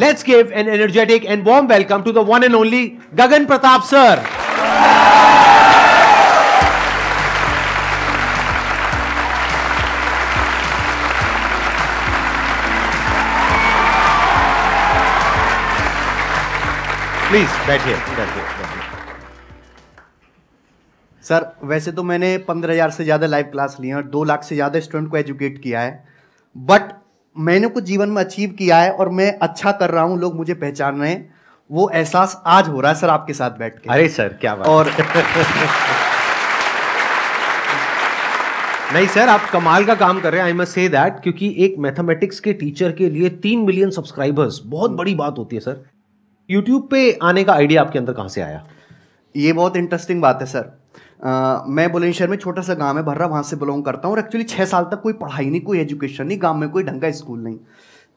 Let's give an energetic and warm welcome to the one and only Gagan Pratap sir please बैठिए बैठिए sir वैसे तो मैंने पंद्रह हजार से ज्यादा लाइव क्लास लिया और दो लाख से ज्यादा स्टूडेंट को एजुकेट किया है बट मैंने कुछ जीवन में अचीव किया है और मैं अच्छा कर रहा हूँ लोग मुझे पहचान रहे हैं वो एहसास आज हो रहा है सर आपके साथ बैठ के अरे सर क्या बात और नहीं सर आप कमाल का काम कर रहे हैं आई मस्ट से दैट क्योंकि एक मैथमेटिक्स के टीचर के लिए तीन मिलियन सब्सक्राइबर्स बहुत बड़ी बात होती है सर यूट्यूब पे आने का आइडिया आपके अंदर कहाँ से आया ये बहुत इंटरेस्टिंग बात है सर आ, मैं बुलंदशहर में छोटा सा गांव है भर्रा वहाँ से बिलोंग करता हूँ और एक्चुअली छः साल तक कोई पढ़ाई नहीं कोई एजुकेशन नहीं गांव में कोई ढंग का स्कूल नहीं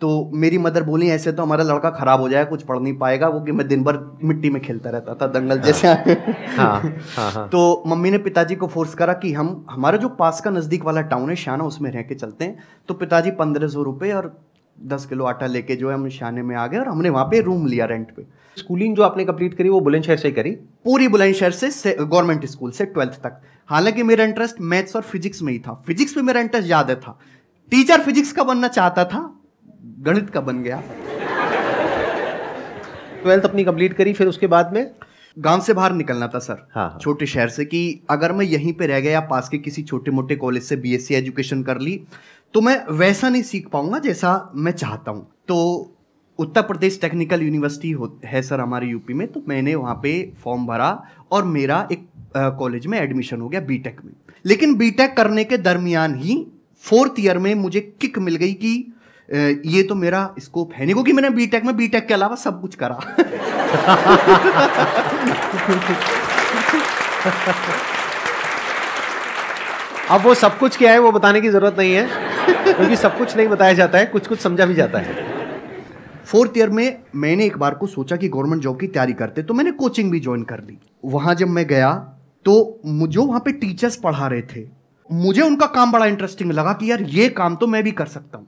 तो मेरी मदर बोली ऐसे तो हमारा लड़का खराब हो जाएगा कुछ पढ़ नहीं पाएगा वो कि मैं दिन भर मिट्टी में खेलता रहता था दंगल हाँ। जैसे हाँ हाँ, हाँ, हाँ, तो मम्मी ने पिताजी को फोर्स करा कि हम हमारा जो पास का नज़दीक वाला टाउन है शाना उसमें रह के चलते हैं तो पिताजी पंद्रह सौ रुपये और दस किलो आटा लेके जो है हम शाने में आ गए और हमने वहाँ पे रूम लिया रेंट पे स्कूलिंग जो आपने कंप्लीट करी वो बुलंदशहर से करी पूरी बुलंदशहर से, से गवर्नमेंट स्कूल से ट्वेल्थ तक हालांकि मेरा इंटरेस्ट मैथ्स और फिजिक्स में ही था फिजिक्स में मेरा इंटरेस्ट ज़्यादा था टीचर फिजिक्स का बनना चाहता था गणित का बन गया ट्वेल्थ अपनी कंप्लीट करी फिर उसके बाद में गांव से बाहर निकलना था सर हाँ, हाँ। छोटे हाँ, शहर से कि अगर मैं यहीं पे रह गया पास के किसी छोटे मोटे कॉलेज से बीएससी एजुकेशन कर ली तो मैं वैसा नहीं सीख पाऊंगा जैसा मैं चाहता हूं तो उत्तर प्रदेश टेक्निकल यूनिवर्सिटी है सर हमारे यूपी में तो मैंने वहाँ पे फॉर्म भरा और मेरा एक कॉलेज में एडमिशन हो गया बीटेक में लेकिन बीटेक करने के दरमियान ही फोर्थ ईयर में मुझे किक मिल गई कि ये तो मेरा स्कोप है नहीं क्योंकि मैंने बीटेक में बीटेक के अलावा सब कुछ करा अब वो सब कुछ क्या है वो बताने की जरूरत नहीं है क्योंकि सब कुछ नहीं बताया जाता है कुछ कुछ समझा भी जाता है फोर्थ ईयर में मैंने एक बार को सोचा कि गवर्नमेंट जॉब की तैयारी करते तो मैंने कोचिंग भी ज्वाइन कर ली वहाँ जब मैं गया तो मुझे वहाँ पे टीचर्स पढ़ा रहे थे मुझे उनका काम बड़ा इंटरेस्टिंग लगा कि यार ये काम तो मैं भी कर सकता हूँ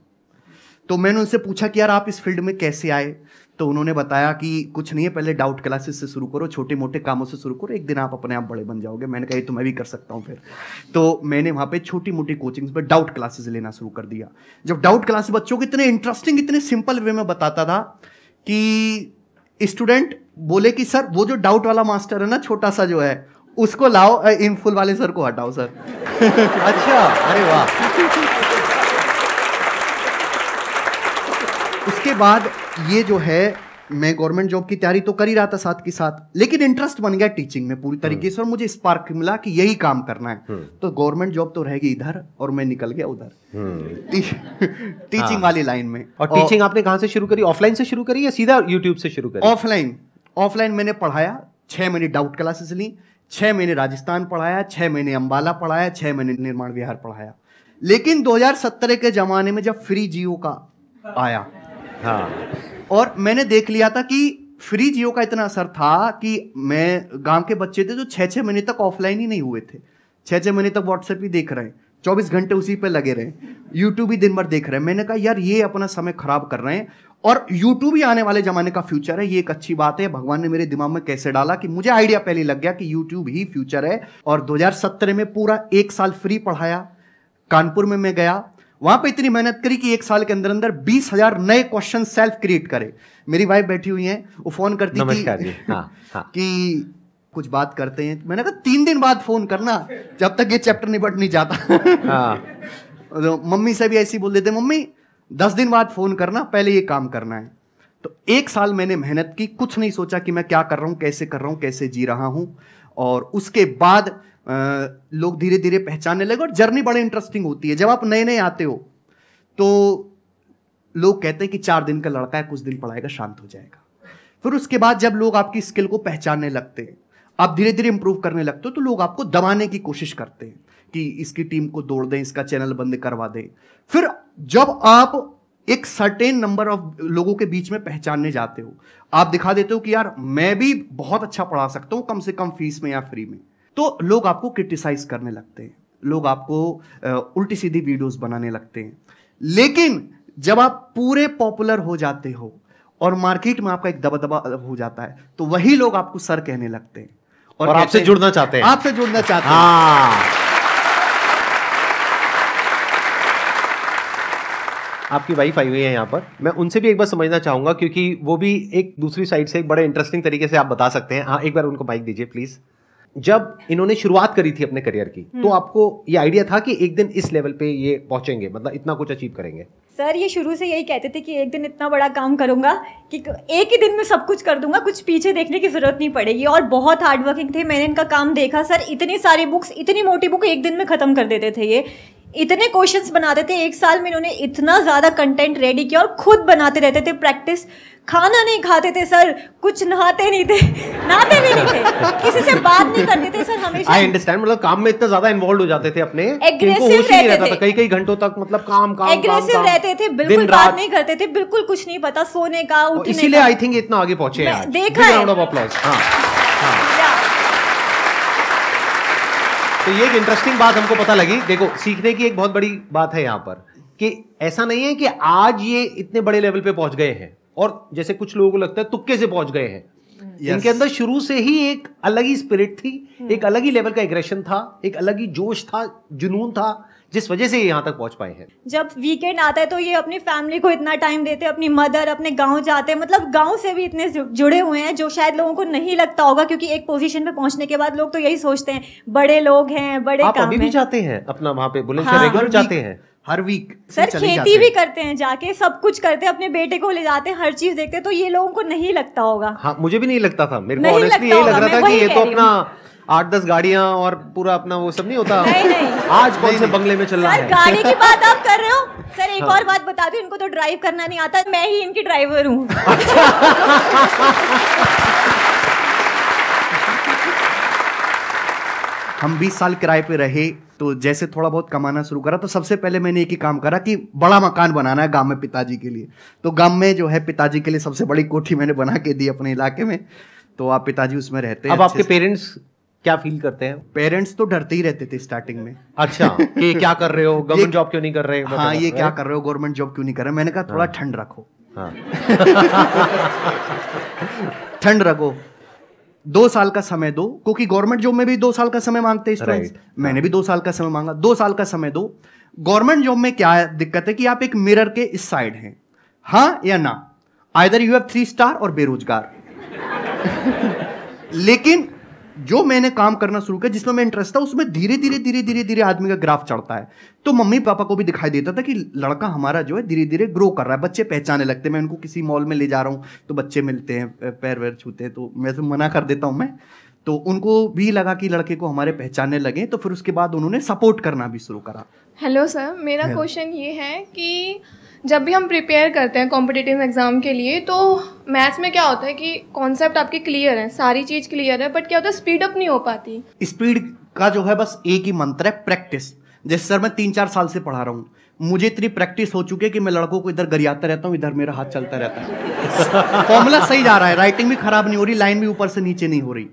तो मैंने उनसे पूछा कि यार आप इस फील्ड में कैसे आए तो उन्होंने बताया कि कुछ नहीं है पहले डाउट क्लासेस से शुरू करो छोटे मोटे कामों से शुरू करो एक दिन आप अपने आप बड़े बन जाओगे मैंने कहा तो मैं भी कर सकता हूँ फिर तो मैंने वहाँ पे छोटी मोटी कोचिंग्स पर डाउट क्लासेस लेना शुरू कर दिया जब डाउट क्लास बच्चों को इतने इंटरेस्टिंग इतने सिंपल वे में बताता था कि स्टूडेंट बोले कि सर वो जो डाउट वाला मास्टर है ना छोटा सा जो है उसको लाओ इन फुल वाले सर को हटाओ सर अच्छा अरे वाह उसके बाद ये जो है मैं गवर्नमेंट जॉब की तैयारी तो कर ही रहा था साथ के साथ लेकिन इंटरेस्ट बन गया टीचिंग में पूरी तरीके से और मुझे स्पार्क मिला कि यही काम करना है हम्म। तो गवर्नमेंट जॉब तो रहेगी इधर और मैं निकल गया उधर टी, हम्म। टीचिंग हाँ। वाली लाइन में और, टीचिंग आपने कहा से शुरू करी ऑफलाइन से शुरू करी या सीधा यूट्यूब से शुरू करी ऑफलाइन ऑफलाइन मैंने पढ़ाया छह महीने डाउट क्लासेस ली छह महीने राजस्थान पढ़ाया छह महीने अम्बाला पढ़ाया छह महीने निर्माण विहार पढ़ाया लेकिन दो के ज़माने में जब फ्री जियो का आया हाँ और मैंने देख लिया था कि फ्री जियो का इतना असर था कि मैं गांव के बच्चे थे जो छः छः महीने तक ऑफलाइन ही नहीं हुए थे छः छः महीने तक व्हाट्सएप ही देख रहे हैं चौबीस घंटे उसी पे लगे रहे यूट्यूब भी दिन भर देख रहे हैं मैंने कहा यार ये अपना समय खराब कर रहे हैं और यूट्यूब ही आने वाले ज़माने का फ्यूचर है ये एक अच्छी बात है भगवान ने मेरे दिमाग में कैसे डाला कि मुझे आइडिया पहले लग गया कि यूट्यूब ही फ्यूचर है और 2017 में पूरा एक साल फ्री पढ़ाया कानपुर में मैं गया वहां पे इतनी मेहनत करी कि एक साल के अंदर अंदर बीस हजार नए क्वेश्चन सेल्फ क्रिएट करे मेरी वाइफ बैठी हुई है वो फोन करती थी हाँ, हाँ. कि कुछ बात करते हैं मैंने कहा तीन दिन बाद फोन करना जब तक ये चैप्टर निपट नहीं जाता हाँ. तो मम्मी से भी ऐसी बोल देते मम्मी दस दिन बाद फोन करना पहले ये काम करना है तो एक साल मैंने मेहनत की कुछ नहीं सोचा कि मैं क्या कर रहा हूं कैसे कर रहा हूं कैसे जी रहा हूं और उसके बाद लोग धीरे धीरे पहचानने लगे और जर्नी बड़ी इंटरेस्टिंग होती है जब आप नए नए आते हो तो लोग कहते हैं कि चार दिन का लड़का है कुछ दिन पढ़ाएगा शांत हो जाएगा फिर उसके बाद जब लोग आपकी स्किल को पहचानने लगते हैं आप धीरे धीरे इंप्रूव करने लगते हो तो लोग आपको दबाने की कोशिश करते हैं कि इसकी टीम को तोड़ दें इसका चैनल बंद करवा दें फिर जब आप एक सर्टेन नंबर ऑफ लोगों के बीच में पहचानने जाते हो आप दिखा देते हो कि यार मैं भी बहुत अच्छा पढ़ा सकता हूँ कम से कम फीस में या फ्री में तो लोग आपको क्रिटिसाइज करने लगते हैं लोग आपको उल्टी सीधी वीडियोस बनाने लगते हैं लेकिन जब आप पूरे पॉपुलर हो जाते हो और मार्केट में आपका एक दबदबा हो जाता है तो वही लोग आपको सर कहने लगते हैं और, और आपसे जुड़ना चाहते हैं आपसे जुड़ना चाहते हैं हाँ। आपकी वाइफ आई हुई है यहाँ पर मैं उनसे भी एक बार समझना चाहूंगा क्योंकि वो भी एक दूसरी साइड से एक बड़े इंटरेस्टिंग तरीके से आप बता सकते हैं हाँ एक बार उनको माइक दीजिए प्लीज़ जब इन्होंने शुरुआत करी थी अपने करियर की तो हम्म। आपको ये आइडिया था कि एक दिन इस लेवल पे ये पहुंचेंगे मतलब इतना कुछ अचीव करेंगे सर ये शुरू से यही कहते थे कि एक दिन इतना बड़ा काम करूंगा कि एक ही दिन में सब कुछ कर दूंगा कुछ पीछे देखने की ज़रूरत नहीं पड़ेगी और बहुत हार्डवर्किंग थे मैंने इनका काम देखा सर इतनी सारी बुक्स इतनी मोटी बुक एक दिन में ख़त्म कर देते थे ये इतने क्वेश्चंस बनाते थे एक साल में इन्होंने इतना ज़्यादा कंटेंट रेडी किया और खुद बनाते रहते थे प्रैक्टिस खाना नहीं खाते थे सर कुछ नहाते नहीं थे नहाते भी नहीं थे किसी से बात नहीं करते थे सर हमेशा आई अंडरस्टैंड मतलब काम में इतना ज्यादा इन्वॉल्व हो जाते थे अपने एग्रेसिव रहते थे कई कई घंटों तक मतलब काम काम एग्रेसिव रहते थे बिल्कुल बात नहीं करते थे बिल्कुल कुछ नहीं पता सोने का उठने का इसीलिए आई थिंक इतना आगे पहुंचे देखा है राउंड ऑफ अप्लॉज हां तो ये एक इंटरेस्टिंग बात हमको पता लगी देखो सीखने की एक बहुत बड़ी बात है यहाँ पर कि ऐसा नहीं है कि आज ये इतने बड़े लेवल पे पहुंच गए हैं और जैसे कुछ लोगों को लगता है तुक्के से पहुंच गए हैं yes. इनके अंदर शुरू से ही एक अलग ही स्पिरिट थी एक hmm. अलग ही लेवल का एग्रेशन था एक अलग ही जोश था जुनून था जिस वजह से ये यहाँ तक पहुँच पाए हैं जब वीकेंड आता है तो ये अपनी फैमिली को इतना टाइम देते अपनी मदर अपने गाँव जाते हैं मतलब गाँव से भी इतने जुड़े हुए हैं जो शायद लोगों को नहीं लगता होगा क्योंकि एक पोजिशन पे पहुंचने के बाद लोग तो यही सोचते हैं बड़े लोग हैं बड़े आप काम अभी भी जाते हैं अपना वहाँ पे बुलंदशहर हाँ, जाते हैं हर वीक सर खेती भी करते हैं जाके सब कुछ करते हैं अपने बेटे को ले जाते हैं हर चीज देखते हैं तो ये लोगों को नहीं लगता होगा हाँ मुझे भी नहीं लगता था मेरे को ऑनेस्टली यही लग रहा था कि ये तो अपना आठ दस गाड़िया और पूरा अपना वो सब नहीं होता नहीं, नहीं। आज कौन से बंगले में चल रहा है गाड़ी की बात आप कर रहे हो सर एक हाँ। और बात बता इनको तो ड्राइव करना नहीं आता मैं ही इनकी ड्राइवर हूँ हम 20 साल किराए पे रहे तो जैसे थोड़ा बहुत कमाना शुरू करा तो सबसे पहले मैंने एक ही काम करा कि बड़ा मकान बनाना है गांव में पिताजी के लिए तो गांव में जो है पिताजी के लिए सबसे बड़ी कोठी मैंने बना के दी अपने इलाके में तो आप पिताजी उसमें रहते हैं अब आपके पेरेंट्स क्या फील करते हैं पेरेंट्स तो डरते ही रहते थे स्टार्टिंग में अच्छा कि क्या कर रहे हो गवर्नमेंट जॉब क्यों नहीं कर रहे हाँ ये क्या कर रहे हो गवर्नमेंट जॉब क्यों नहीं कर रहे मैंने कहा थोड़ा हाँ। ठंड रखो हाँ। ठंड रखो दो साल का समय दो क्योंकि गवर्नमेंट जॉब में भी दो साल का समय मांगते हैं स्टूडेंट्स right. हाँ। मैंने भी दो साल का समय मांगा दो साल का समय दो गवर्नमेंट जॉब में क्या दिक्कत है कि आप एक मिरर के इस साइड हैं हाँ या ना either you have three star और बेरोजगार लेकिन जो मैंने काम करना शुरू किया जिसमें मैं इंटरेस्ट था उसमें धीरे धीरे धीरे धीरे धीरे आदमी का ग्राफ चढ़ता है तो मम्मी पापा को भी दिखाई देता था कि लड़का हमारा जो है धीरे धीरे ग्रो कर रहा है बच्चे पहचाने लगते हैं मैं उनको किसी मॉल में ले जा रहा हूँ तो बच्चे मिलते हैं पैर वैर छूते हैं तो मैं तो मना कर देता हूँ मैं तो उनको भी लगा कि लड़के को हमारे पहचानने लगे तो फिर उसके बाद उन्होंने सपोर्ट करना भी शुरू करा हेलो सर मेरा क्वेश्चन ये है कि जब भी हम प्रिपेयर करते हैं कॉम्पिटिटिव एग्ज़ाम के लिए तो मैथ्स में क्या होता है कि कॉन्सेप्ट आपके क्लियर है सारी चीज़ क्लियर है बट क्या होता है स्पीड अप नहीं हो पाती स्पीड का जो है बस एक ही मंत्र है प्रैक्टिस जैसे सर मैं तीन चार साल से पढ़ा रहा हूँ मुझे इतनी प्रैक्टिस हो चुकी है कि मैं लड़कों को इधर गरियाता रहता हूँ इधर मेरा हाथ चलता रहता है फॉर्मूला सही जा रहा है राइटिंग भी खराब नहीं हो रही लाइन भी ऊपर से नीचे नहीं हो रही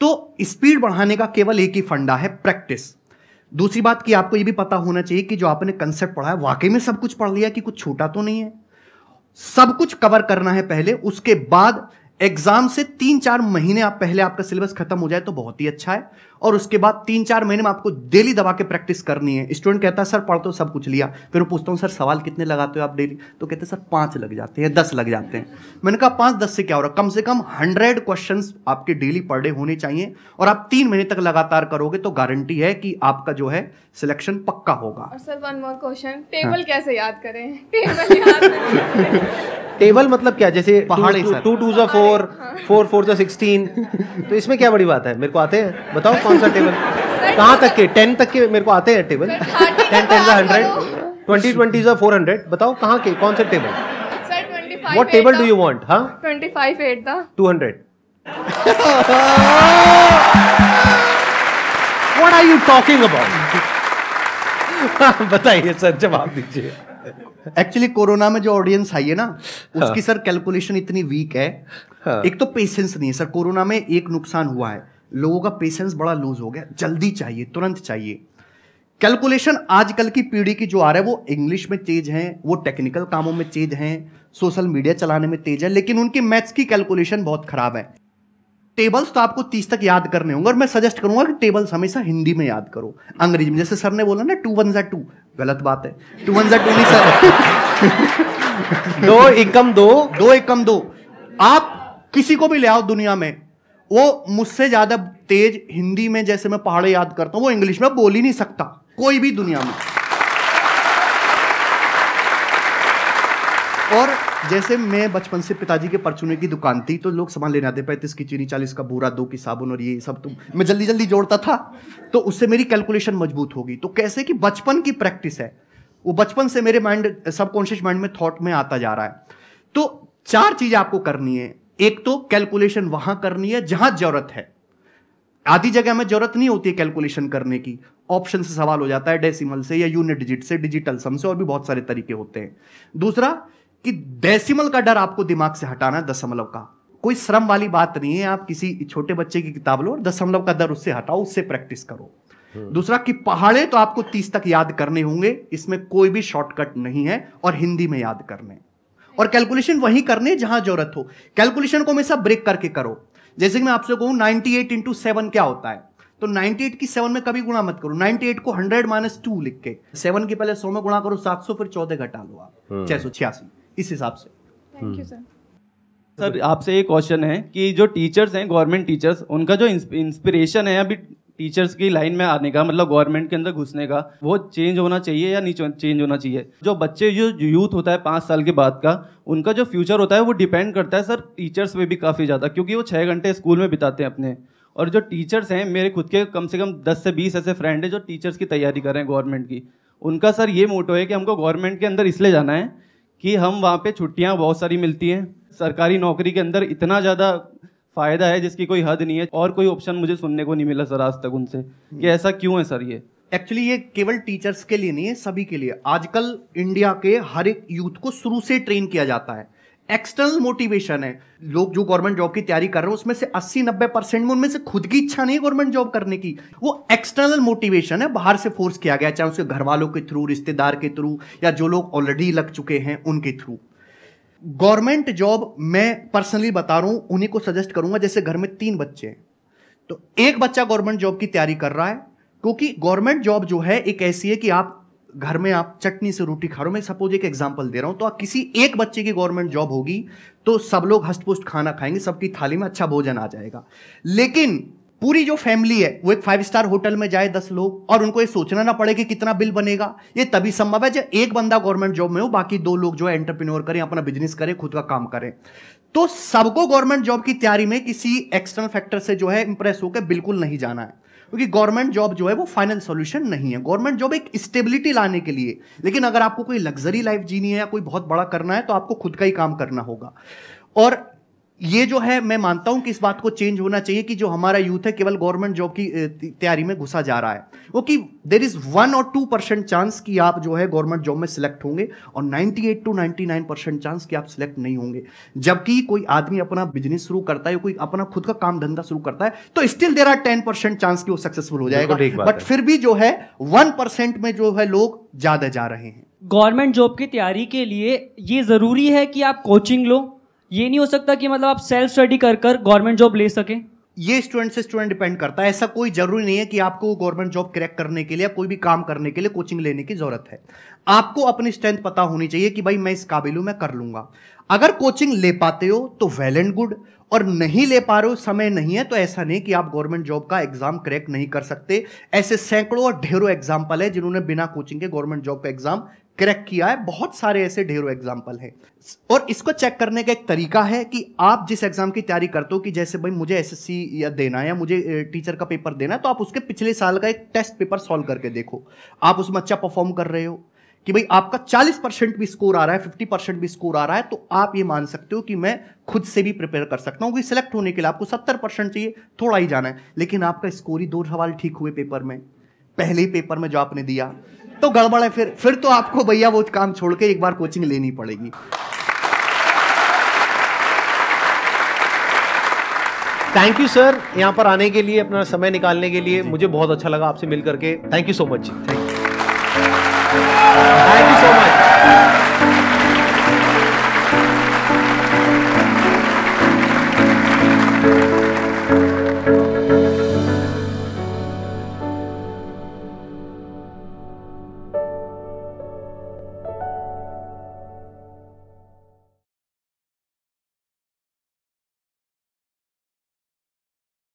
तो स्पीड बढ़ाने का केवल एक ही फंडा है प्रैक्टिस दूसरी बात कि आपको यह भी पता होना चाहिए कि जो आपने कंसेप्ट पढ़ा है वाकई में सब कुछ पढ़ लिया कि कुछ छोटा तो नहीं है सब कुछ कवर करना है पहले उसके बाद एग्जाम से तीन चार महीने आप पहले आपका सिलेबस खत्म हो जाए तो बहुत ही अच्छा है और उसके बाद तीन चार महीने में आपको डेली दबा के प्रैक्टिस करनी है स्टूडेंट कहता है सर पढ़ तो सब कुछ लिया फिर मैं पूछता हूँ सर सवाल कितने लगाते हो आप डेली तो कहते हैं सर पाँच लग जाते हैं दस लग जाते हैं मैंने कहा पाँच दस से क्या हो रहा कम से कम हंड्रेड क्वेश्चन आपके डेली पर डे होने चाहिए और आप तीन महीने तक लगातार करोगे तो गारंटी है कि आपका जो है सिलेक्शन पक्का होगा sir one more question table कैसे याद करें टेबल याद टेबल मतलब क्या जैसे पहाड़ टू टू जो फोर फोर फोर जो सिक्सटीन तो इसमें क्या बड़ी बात है मेरे को आते हैं बताओ कौन सा टेबल कहाँ तक के टेन तक के मेरे को आते हैं टेबल टेन टेन जो हंड्रेड ट्वेंटी ट्वेंटी जो फोर हंड्रेड बताओ कहाँ के कौन सा table what table do you want हाँ twenty five eight two hundred what are you talking about बताइए सर जवाब दीजिए एक्चुअली कोरोना में जो ऑडियंस आई है ना हाँ। उसकी सर कैलकुलेशन इतनी वीक है हाँ। एक तो पेशेंस नहीं है सर कोरोना में एक नुकसान हुआ है लोगों का पेशेंस बड़ा लूज हो गया जल्दी चाहिए तुरंत चाहिए कैलकुलेशन आजकल की पीढ़ी की जो आ रहा है वो इंग्लिश में तेज है वो टेक्निकल कामों में तेज है सोशल मीडिया चलाने में तेज है लेकिन उनकी मैथ्स की कैलकुलेशन बहुत खराब है टेबल्स तो आपको तीस तक याद करने होंगे और मैं सजेस्ट करूंगा कि टेबल्स हमेशा हिंदी में याद करो अंग्रेजी में जैसे सर ने बोला ना टू वन जै टू गलत बात है टू वन जै टू नहीं सर दो एकम दो दो एकम दो आप किसी को भी ले आओ दुनिया में वो मुझसे ज़्यादा तेज हिंदी में जैसे मैं पहाड़े याद करता हूँ वो इंग्लिश में बोल ही नहीं सकता कोई भी दुनिया में और जैसे मैं बचपन से पिताजी के परचूने की दुकान थी तो लोग सामान लेने आते पैंतीस की चीनी चालीस का बूरा दो की साबुन और ये सब तुम मैं जल्दी जल्दी जोड़ता था तो उससे मेरी कैलकुलेशन मजबूत होगी तो कैसे कि बचपन की प्रैक्टिस है वो बचपन से मेरे माइंड सबकॉन्शियस माइंड में थॉट में आता जा रहा है तो चार चीज आपको करनी है एक तो कैलकुलेशन वहां करनी है जहां जरूरत है आधी जगह में जरूरत नहीं होती है कैलकुलेशन करने की ऑप्शन से सवाल हो जाता है डेसिमल से या यूनिट डिजिट से डिजिटल सम से और भी बहुत सारे तरीके होते हैं दूसरा कि डेसिमल का डर आपको दिमाग से हटाना है दशमलव का कोई श्रम वाली बात नहीं है आप किसी छोटे बच्चे की किताब लो और दशमलव का डर उससे हटाओ उससे प्रैक्टिस करो हम्म। दूसरा कि पहाड़े तो आपको तीस तक याद करने होंगे इसमें कोई भी शॉर्टकट नहीं है और हिंदी में याद करने और कैलकुलेशन वही करने जहां जरूरत हो कैलकुलेशन को हमेशा ब्रेक करके करो जैसे कि मैं आपसे कहूं नाइनटी एट इंटू सेवन क्या होता है तो 98 की 7 में कभी गुणा मत करो 98 को 100 माइनस टू लिख के 7 के पहले 100 में गुणा करो 700 फिर 14 घटा लो आप हम्म। छह सौ छियासी इस हिसाब से थैंक यू सर सर आपसे एक क्वेश्चन है कि जो टीचर्स हैं गवर्नमेंट टीचर्स उनका जो इंस्पिरेशन है अभी टीचर्स की लाइन में आने का मतलब गवर्नमेंट के अंदर घुसने का वो चेंज होना चाहिए या नहीं चेंज होना चाहिए जो बच्चे जो यूथ होता है पाँच साल के बाद का उनका जो फ्यूचर होता है वो डिपेंड करता है सर टीचर्स पे भी काफ़ी ज़्यादा क्योंकि वो छः घंटे स्कूल में बिताते हैं अपने और जो टीचर्स हैं मेरे खुद के कम से कम दस से बीस ऐसे फ्रेंड हैं जो टीचर्स की तैयारी कर रहे हैं गवर्नमेंट की उनका सर ये मोटो है कि हमको गवर्नमेंट के अंदर इसलिए जाना है कि हम वहाँ पे छुट्टियाँ बहुत सारी मिलती हैं सरकारी नौकरी के अंदर इतना ज़्यादा फ़ायदा है जिसकी कोई हद नहीं है और कोई ऑप्शन मुझे सुनने को नहीं मिला सर आज तक उनसे कि हम्म। ऐसा क्यों है सर ये एक्चुअली ये केवल टीचर्स के लिए नहीं है सभी के लिए आजकल इंडिया के हर एक यूथ को शुरू से ट्रेन किया जाता है एक्सटर्नल मोटिवेशन है लोग जो गवर्नमेंट जॉब की तैयारी कर रहे हैं उसमें से 80 90 परसेंट में उनमें से खुद की इच्छा नहीं है गवर्नमेंट जॉब करने की वो एक्सटर्नल मोटिवेशन है बाहर से फोर्स किया गया चाहे उसके घर वालों के थ्रू रिश्तेदार के थ्रू या जो लोग ऑलरेडी लग चुके हैं उनके थ्रू गवर्नमेंट जॉब मैं पर्सनली बता रहा हूं उन्हीं को सजेस्ट करूंगा जैसे घर में तीन बच्चे हैं तो एक बच्चा गवर्नमेंट जॉब की तैयारी कर रहा है क्योंकि गवर्नमेंट जॉब जो है एक ऐसी है कि आप घर में आप चटनी से रोटी खा रहे हो मैं सपोज एक एग्जाम्पल दे रहा हूँ तो आप किसी एक बच्चे की गवर्नमेंट जॉब होगी तो सब लोग हस्तपुष्ट खाना खाएंगे सबकी थाली में अच्छा भोजन आ जाएगा लेकिन पूरी जो फैमिली है वो एक फाइव स्टार होटल में जाए दस लोग और उनको ये सोचना ना पड़े कि कितना बिल बनेगा ये तभी संभव है जब एक बंदा गवर्नमेंट जॉब में हो बाकी दो लोग जो है एंटरप्रीनोर करें अपना बिजनेस करें खुद का काम करें तो सबको गवर्नमेंट जॉब की तैयारी में किसी एक्सटर्नल फैक्टर से जो है इंप्रेस होकर बिल्कुल नहीं जाना है क्योंकि गवर्नमेंट जॉब जो है वो फाइनल सोल्यूशन नहीं है गवर्नमेंट जॉब एक स्टेबिलिटी लाने के लिए लेकिन अगर आपको कोई लग्जरी लाइफ जीनी है या कोई बहुत बड़ा करना है तो आपको खुद का ही काम करना होगा और ये जो है मैं मानता हूं कि इस बात को चेंज होना चाहिए कि जो हमारा यूथ है केवल गवर्नमेंट जॉब की तैयारी में घुसा जा रहा है वो कि देर इज वन और टू परसेंट चांस कि आप जो है गवर्नमेंट जॉब में सिलेक्ट होंगे और eight two nine percent chance कि आप सिलेक्ट नहीं होंगे जबकि कोई आदमी अपना बिजनेस शुरू करता है कोई अपना खुद का काम धंधा शुरू करता है तो still there are ten percent chance कि वो सक्सेसफुल हो जाएगा बट फिर भी जो है वन परसेंट में जो है लोग ज्यादा जा रहे हैं गवर्नमेंट जॉब की तैयारी के लिए ये जरूरी है कि आप कोचिंग लो ये नहीं हो सकता कि मतलब आप सेल्फ स्टडी कर कर गवर्नमेंट जॉब ले सके ये स्टूडेंट से स्टूडेंट डिपेंड करता है ऐसा कोई जरूरी नहीं है कि आपको गवर्नमेंट जॉब क्रैक करने के लिए या कोई भी काम करने के लिए कोचिंग लेने की ज़रूरत है आपको अपनी स्ट्रेंथ पता होनी चाहिए कि भाई मैं इस काबिल हूं मैं कर लूंगा अगर कोचिंग ले पाते हो तो वेल एंड गुड और नहीं ले पा रहे हो समय नहीं है तो ऐसा नहीं कि आप गवर्नमेंट जॉब का एग्जाम क्रैक नहीं कर सकते ऐसे सैकड़ों और ढेरों एग्जाम्पल है जिन्होंने बिना कोचिंग के गवर्नमेंट जॉब का एग्जाम क्रैक किया है बहुत सारे ऐसे ढेरों एग्जाम्पल हैं और इसको चेक करने का एक तरीका है कि आप जिस एग्ज़ाम की तैयारी करते हो कि जैसे भाई मुझे एसएससी या देना है या मुझे टीचर का पेपर देना है तो आप उसके पिछले साल का एक टेस्ट पेपर सॉल्व करके देखो आप उसमें अच्छा परफॉर्म कर रहे हो कि भाई आपका 40 परसेंट भी स्कोर आ रहा है 50 परसेंट भी स्कोर आ रहा है तो आप ये मान सकते हो कि मैं खुद से भी प्रिपेयर कर सकता हूँ कि सिलेक्ट होने के लिए आपको 70 परसेंट चाहिए थोड़ा ही जाना है लेकिन आपका स्कोर ही दो सवाल ठीक हुए पेपर में पहले ही पेपर में जो आपने दिया तो गड़बड़ है फिर फिर तो आपको भैया वो काम छोड़ के एक बार कोचिंग लेनी पड़ेगी थैंक यू सर यहाँ पर आने के लिए अपना समय निकालने के लिए मुझे बहुत अच्छा लगा आपसे मिल करके thank you so much thank you so much